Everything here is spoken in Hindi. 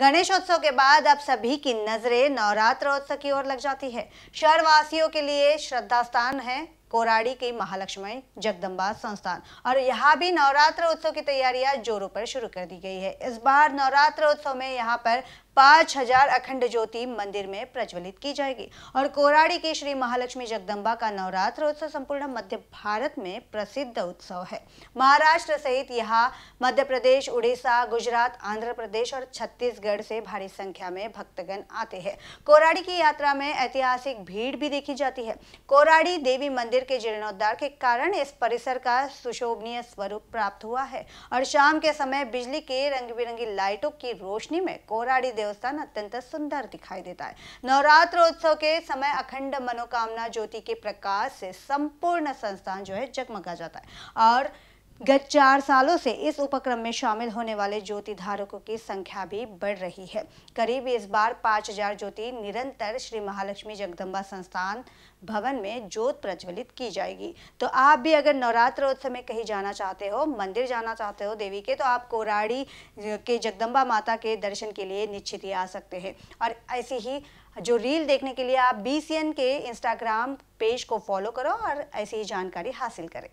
गणेशोत्सव के बाद अब सभी की नजरें नवरात्र उत्सव की ओर लग जाती है शहरवासियों के लिए श्रद्धा स्थान है कोराड़ी की महालक्ष्मी जगदम्बा संस्थान और यहाँ भी नवरात्र उत्सव की तैयारियां जोरों पर शुरू कर दी गई है इस बार नवरात्र उत्सव में यहाँ पर पांच हजार अखंड ज्योति मंदिर में प्रज्वलित की जाएगी और कोराड़ी की श्री महालक्ष्मी जगदम्बा का नवरात्र उत्सव संपूर्ण मध्य भारत में प्रसिद्ध उत्सव है महाराष्ट्र सहित यहाँ मध्य प्रदेश उड़ीसा गुजरात आंध्र प्रदेश और छत्तीसगढ़ से भारी संख्या में भक्तगण आते हैं कोराड़ी की यात्रा में ऐतिहासिक भीड़ भी देखी जाती है कोराड़ी देवी मंदिर मंदिर के जीर्णोद्धार के कारण इस परिसर का सुशोभनीय स्वरूप प्राप्त हुआ है और शाम के समय बिजली के रंग बिरंगी लाइटों की रोशनी में कोराड़ी देवस्थान अत्यंत सुंदर दिखाई देता है नवरात्र उत्सव के समय अखंड मनोकामना ज्योति के प्रकाश से संपूर्ण संस्थान जो है जगमगा जाता है और गत चार सालों से इस उपक्रम में शामिल होने वाले ज्योति धारकों की संख्या भी बढ़ रही है करीब इस बार 5000 ज्योति निरंतर श्री महालक्ष्मी जगदम्बा संस्थान भवन में ज्योत प्रज्वलित की जाएगी तो आप भी अगर नवरात्र उत्सव में कहीं जाना चाहते हो मंदिर जाना चाहते हो देवी के तो आप कोराड़ी के जगदम्बा माता के दर्शन के लिए निश्चित ही आ सकते हैं और ऐसी ही जो रील देखने के लिए आप बी के इंस्टाग्राम पेज को फॉलो करो और ऐसी ही जानकारी हासिल करें